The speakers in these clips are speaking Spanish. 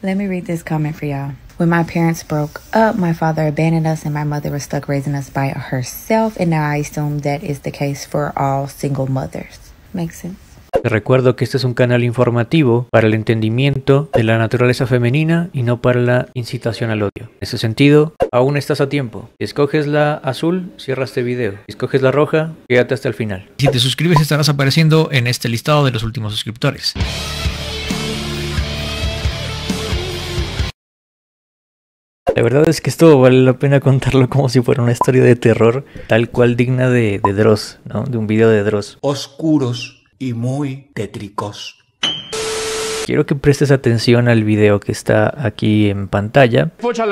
Let me read this comment for When my parents broke up, my father abandoned us and my mother was stuck raising us by herself, and I assume that is the case for all single mothers. Makes sense. Te recuerdo que este es un canal informativo para el entendimiento de la naturaleza femenina y no para la incitación al odio. En ese sentido, aún estás a tiempo. Si escoges la azul, cierra este video. Si escoges la roja, quédate hasta el final. Si te suscribes estarás apareciendo en este listado de los últimos suscriptores. La verdad es que esto vale la pena contarlo como si fuera una historia de terror, tal cual digna de, de Dross, ¿no? De un video de Dross. Oscuros y muy tétricos. Quiero que prestes atención al video que está aquí en pantalla.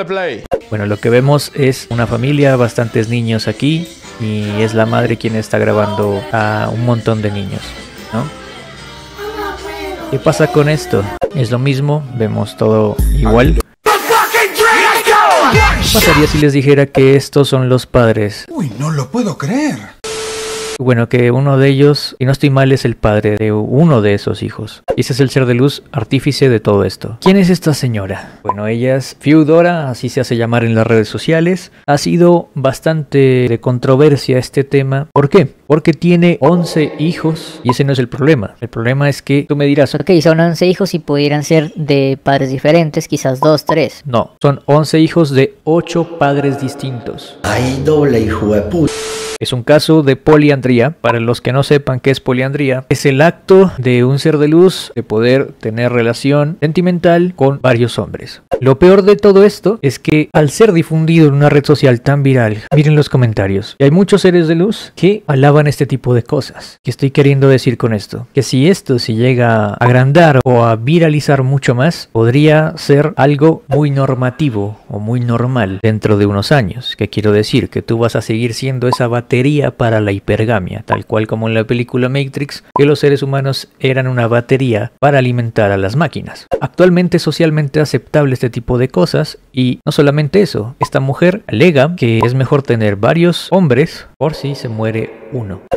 play. Bueno, lo que vemos es una familia, bastantes niños aquí, y es la madre quien está grabando a un montón de niños, ¿no? ¿Qué pasa con esto? Es lo mismo, vemos todo igual. ¿Qué pasaría si les dijera que estos son los padres? Uy, no lo puedo creer. Bueno, que uno de ellos, y no estoy mal, es el padre de uno de esos hijos. Y ese es el ser de luz, artífice de todo esto. ¿Quién es esta señora? Bueno, ella es Fiudora, así se hace llamar en las redes sociales. Ha sido bastante de controversia este tema. ¿Por qué? porque tiene 11 hijos y ese no es el problema. El problema es que tú me dirás, ok, son 11 hijos y pudieran ser de padres diferentes, quizás 2, 3. No, son 11 hijos de 8 padres distintos. Hay doble hijo de Es un caso de poliandría. Para los que no sepan qué es poliandría, es el acto de un ser de luz de poder tener relación sentimental con varios hombres. Lo peor de todo esto es que al ser difundido en una red social tan viral, miren los comentarios, y hay muchos seres de luz que alaban este tipo de cosas. ¿Qué estoy queriendo decir con esto? Que si esto se llega a agrandar o a viralizar mucho más, podría ser algo muy normativo o muy normal dentro de unos años. ¿Qué quiero decir? Que tú vas a seguir siendo esa batería para la hipergamia, tal cual como en la película Matrix, que los seres humanos eran una batería para alimentar a las máquinas. Actualmente es socialmente aceptable este tipo de cosas y no solamente eso, esta mujer alega que es mejor tener varios hombres por si se muere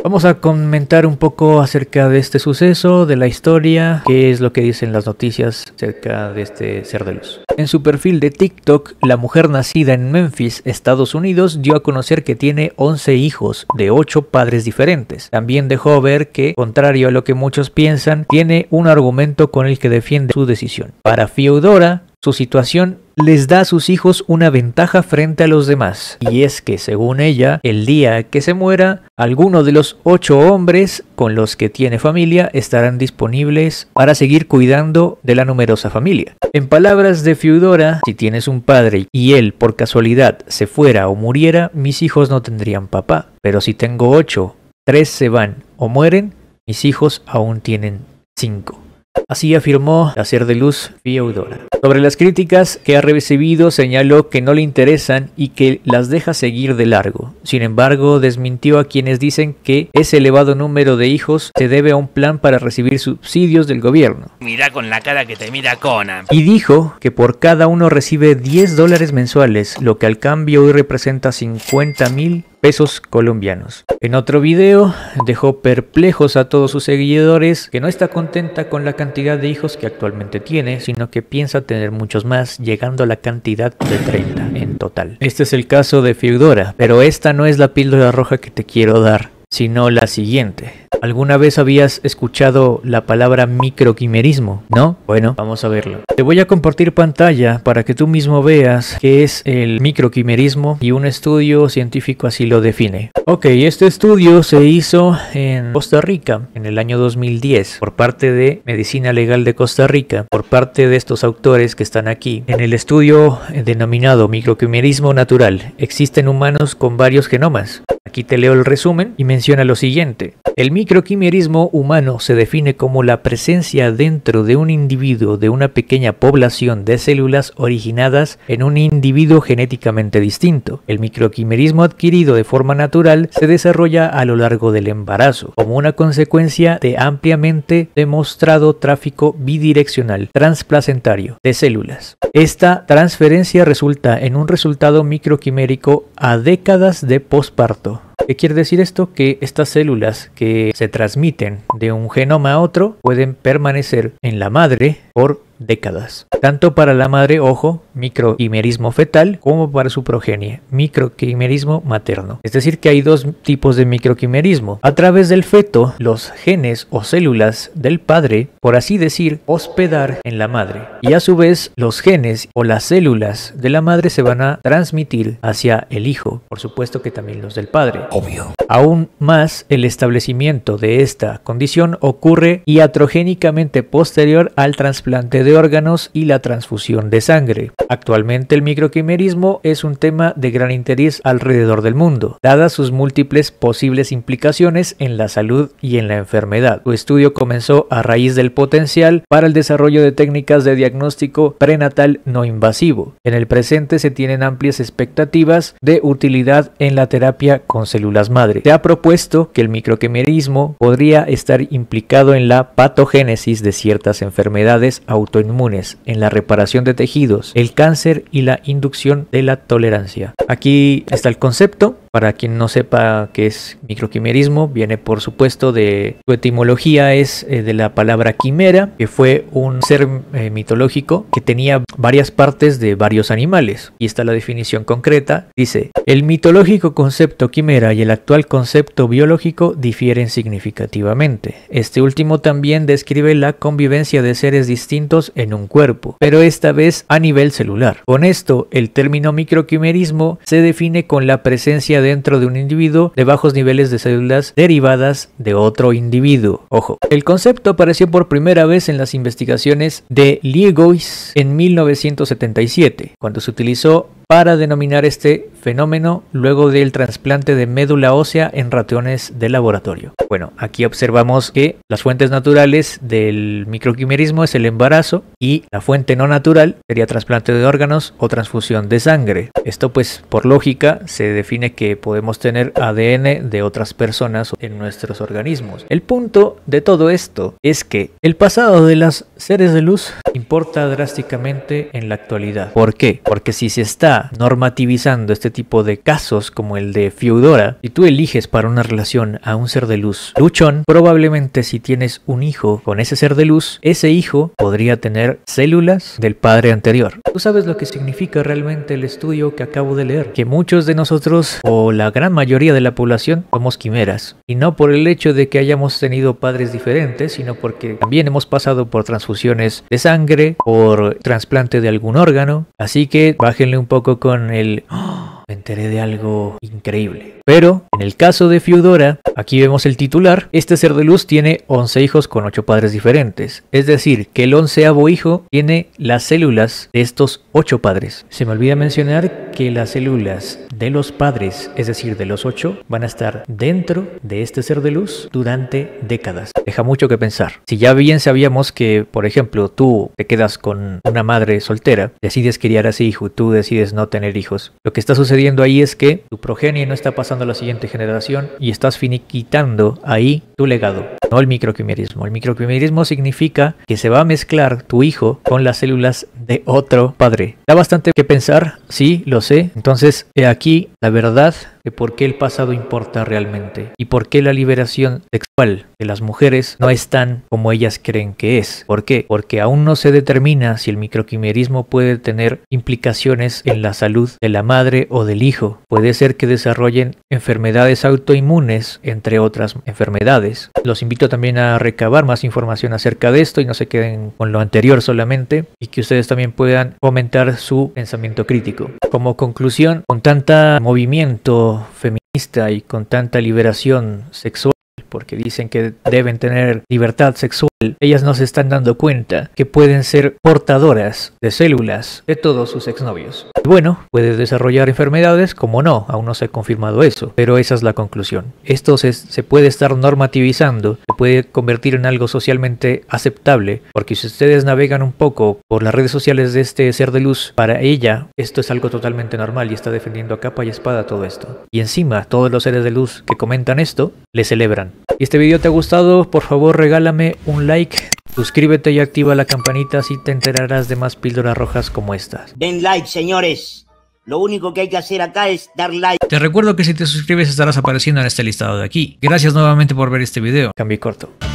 Vamos a comentar un poco acerca de este suceso, de la historia, qué es lo que dicen las noticias acerca de este ser de luz. En su perfil de TikTok, la mujer nacida en Memphis, Estados Unidos, dio a conocer que tiene 11 hijos de 8 padres diferentes. También dejó ver que, contrario a lo que muchos piensan, tiene un argumento con el que defiende su decisión. Para Fiodora, su situación les da a sus hijos una ventaja frente a los demás, y es que, según ella, el día que se muera, alguno de los ocho hombres con los que tiene familia estarán disponibles para seguir cuidando de la numerosa familia. En palabras de Fiudora, si tienes un padre y él por casualidad se fuera o muriera, mis hijos no tendrían papá, pero si tengo ocho, tres se van o mueren, mis hijos aún tienen cinco. Así afirmó la ser de luz Fiudora. Sobre las críticas que ha recibido señaló que no le interesan y que las deja seguir de largo. Sin embargo, desmintió a quienes dicen que ese elevado número de hijos se debe a un plan para recibir subsidios del gobierno. Mira con la cara que te mira Conan. Y dijo que por cada uno recibe 10 dólares mensuales, lo que al cambio hoy representa 50 mil pesos colombianos. En otro video dejó perplejos a todos sus seguidores que no está contenta con la cantidad de hijos que actualmente tiene, sino que piensa tener muchos más, llegando a la cantidad de 30 en total. Este es el caso de Fiudora, pero esta no es la píldora roja que te quiero dar, sino la siguiente. ¿Alguna vez habías escuchado la palabra microquimerismo? ¿No? Bueno, vamos a verlo. Te voy a compartir pantalla para que tú mismo veas qué es el microquimerismo y un estudio científico así lo define. Ok, este estudio se hizo en Costa Rica en el año 2010 por parte de Medicina Legal de Costa Rica, por parte de estos autores que están aquí. En el estudio eh, denominado microquimerismo natural, existen humanos con varios genomas. Aquí te leo el resumen y menciona lo siguiente. El microquimerismo humano se define como la presencia dentro de un individuo de una pequeña población de células originadas en un individuo genéticamente distinto. El microquimerismo adquirido de forma natural se desarrolla a lo largo del embarazo, como una consecuencia de ampliamente demostrado tráfico bidireccional transplacentario de células. Esta transferencia resulta en un resultado microquimérico a décadas de posparto. ¿Qué quiere decir esto? Que estas células que se transmiten de un genoma a otro pueden permanecer en la madre por décadas, tanto para la madre ojo, microquimerismo fetal, como para su progenie, microquimerismo materno. Es decir, que hay dos tipos de microquimerismo. A través del feto, los genes o células del padre, por así decir, hospedar en la madre. Y a su vez, los genes o las células de la madre se van a transmitir hacia el hijo, por supuesto que también los del padre. Obvio. Aún más, el establecimiento de esta condición ocurre iatrogénicamente posterior al trasplante de órganos y la transfusión de sangre. Actualmente el microquimerismo es un tema de gran interés alrededor del mundo, dadas sus múltiples posibles implicaciones en la salud y en la enfermedad. Su estudio comenzó a raíz del potencial para el desarrollo de técnicas de diagnóstico prenatal no invasivo. En el presente se tienen amplias expectativas de utilidad en la terapia con células madre. Se ha propuesto que el microquimerismo podría estar implicado en la patogénesis de ciertas enfermedades autoinmunes Inmunes en la reparación de tejidos, el cáncer y la inducción de la tolerancia. Aquí está el concepto. Para quien no sepa qué es microquimerismo, viene por supuesto de su etimología es eh, de la palabra quimera, que fue un ser eh, mitológico que tenía varias partes de varios animales. Y está la definición concreta, dice, el mitológico concepto quimera y el actual concepto biológico difieren significativamente. Este último también describe la convivencia de seres distintos en un cuerpo, pero esta vez a nivel celular. Con esto, el término microquimerismo se define con la presencia dentro de un individuo de bajos niveles de células derivadas de otro individuo. Ojo, el concepto apareció por primera vez en las investigaciones de Liegois en 1977, cuando se utilizó para denominar este fenómeno luego del trasplante de médula ósea en ratones de laboratorio. Bueno, aquí observamos que las fuentes naturales del microquimerismo es el embarazo y la fuente no natural sería trasplante de órganos o transfusión de sangre. Esto pues por lógica se define que podemos tener ADN de otras personas en nuestros organismos. El punto de todo esto es que el pasado de las seres de luz importa drásticamente en la actualidad. ¿Por qué? Porque si se está normativizando este tipo de casos como el de Fiodora, y tú eliges para una relación a un ser de luz luchón, probablemente si tienes un hijo con ese ser de luz, ese hijo podría tener células del padre anterior. Tú sabes lo que significa realmente el estudio que acabo de leer, que muchos de nosotros o la gran mayoría de la población somos quimeras, y no por el hecho de que hayamos tenido padres diferentes, sino porque también hemos pasado por transfusiones de sangre, por trasplante de algún órgano, así que bájenle un poco con el... ¡Oh! Me enteré de algo increíble. Pero, en el caso de Fiodora, aquí vemos el titular, este ser de luz tiene 11 hijos con 8 padres diferentes. Es decir, que el onceavo hijo tiene las células de estos 8 padres. Se me olvida mencionar las células de los padres, es decir, de los ocho, van a estar dentro de este ser de luz durante décadas. Deja mucho que pensar. Si ya bien sabíamos que, por ejemplo, tú te quedas con una madre soltera, decides criar a ese hijo, tú decides no tener hijos, lo que está sucediendo ahí es que tu progenie no está pasando a la siguiente generación y estás finiquitando ahí tu legado, no el microquimerismo. El microquimerismo significa que se va a mezclar tu hijo con las células de otro padre. Da bastante que pensar, sí, lo sé. Entonces, he aquí la verdad por qué el pasado importa realmente y por qué la liberación sexual de las mujeres no es tan como ellas creen que es. ¿Por qué? Porque aún no se determina si el microquimerismo puede tener implicaciones en la salud de la madre o del hijo. Puede ser que desarrollen enfermedades autoinmunes, entre otras enfermedades. Los invito también a recabar más información acerca de esto y no se queden con lo anterior solamente y que ustedes también puedan comentar su pensamiento crítico. Como conclusión, con tanta movimiento feminista y con tanta liberación sexual, porque dicen que deben tener libertad sexual ellas no se están dando cuenta que pueden ser portadoras de células de todos sus exnovios. Y bueno, puede desarrollar enfermedades, como no, aún no se ha confirmado eso, pero esa es la conclusión. Esto se, se puede estar normativizando, se puede convertir en algo socialmente aceptable, porque si ustedes navegan un poco por las redes sociales de este ser de luz, para ella esto es algo totalmente normal y está defendiendo a capa y espada todo esto. Y encima, todos los seres de luz que comentan esto, le celebran. Si este video te ha gustado, por favor regálame un like like, suscríbete y activa la campanita así te enterarás de más píldoras rojas como estas. Den like, señores. Lo único que hay que hacer acá es dar like. Te recuerdo que si te suscribes estarás apareciendo en este listado de aquí. Gracias nuevamente por ver este video. Cambio corto.